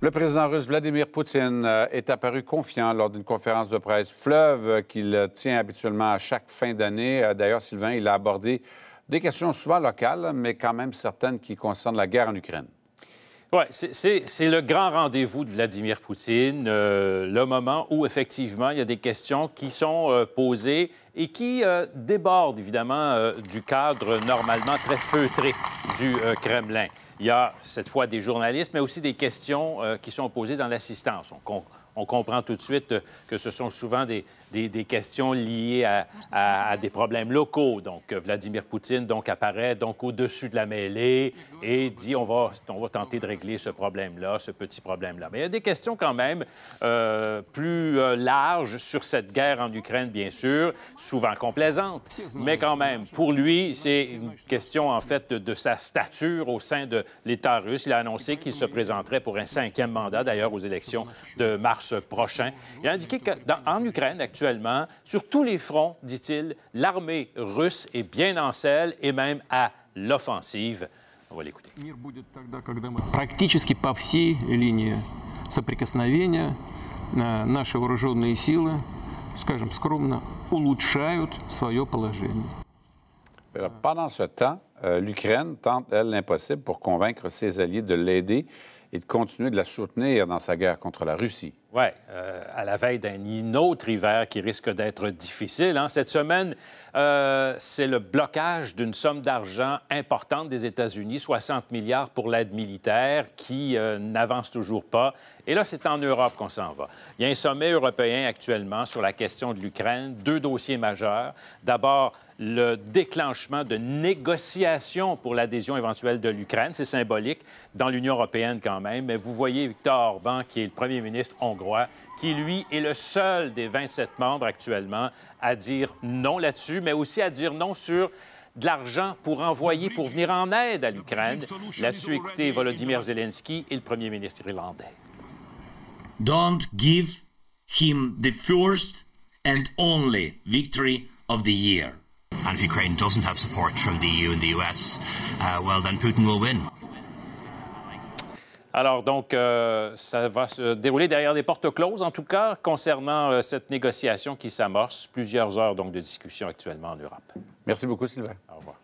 Le président russe Vladimir Poutine euh, est apparu confiant lors d'une conférence de presse fleuve euh, qu'il tient habituellement à chaque fin d'année. Euh, d'ailleurs, Sylvain, il a abordé des questions souvent locales, mais quand même certaines qui concernent la guerre en Ukraine. Oui, c'est le grand rendez-vous de Vladimir Poutine, euh, le moment où effectivement il y a des questions qui sont euh, posées et qui euh, débordent évidemment du cadre normalement très feutré du Kremlin. Il y a cette fois des journalistes, mais aussi des questions qui sont posées dans l'assistance. On, on comprend tout de suite euh, que ce sont souvent des, questions liées à, des problèmes locaux. Donc, euh, Vladimir Poutine donc, apparaît donc au-dessus de la mêlée et dit on va, on va tenter de régler ce problème-là, ce petit problème-là. Mais il y a des questions quand même euh, plus larges sur cette guerre en Ukraine, bien sûr, souvent complaisantes. mais quand même, pour lui, c'est une question en fait de, de sa stature au sein de l'État russe. Il a annoncé qu'il se présenterait pour un cinquième mandat, d'ailleurs, aux élections de mars prochain. Il a indiqué qu'en Ukraine, actuellement, sur tous les fronts, dit-il, l'armée russe est bien en selle et même à l'offensive. On va l'écouter. Э, euh, pendant ce temps, euh, l'Ukraine tente, elle, l'impossible pour convaincre ses alliés de l'aider et de continuer de la soutenir dans sa guerre contre la Russie. Oui, euh, à la veille d'un autre hiver qui risque d'être difficile. Hein. Cette semaine, euh, c'est le blocage d'une somme d'argent importante des États-Unis, 60 milliards pour l'aide militaire, qui euh, n'avance toujours pas. Et là, c'est en Europe qu'on s'en va. Il y a un sommet européen actuellement sur la question de l'Ukraine, deux dossiers majeurs. D'abord, le déclenchement de négociations pour l'adhésion éventuelle de l'Ukraine, c'est symbolique, dans l'Union européenne quand même. Mais vous voyez Victor Orban, qui est le premier ministre hongrois, qui, lui, est le seul des 27 membres actuellement à dire non là-dessus, mais aussi à dire non sur de l'argent pour envoyer, pour venir en aide à l'Ukraine. Là-dessus, écoutez Volodymyr Zelensky et le premier ministre irlandais. Don't give him the first and only victory of the year. if Ukraine doesn't have support from the EU and the US, uh, well, then Putin will win. Alors, donc, euh, ça va se dérouler derrière des portes closes, en tout cas, concernant euh, cette négociation qui s'amorce. Plusieurs heures, donc, de discussion actuellement en Europe. Merci beaucoup, Sylvain. Au revoir.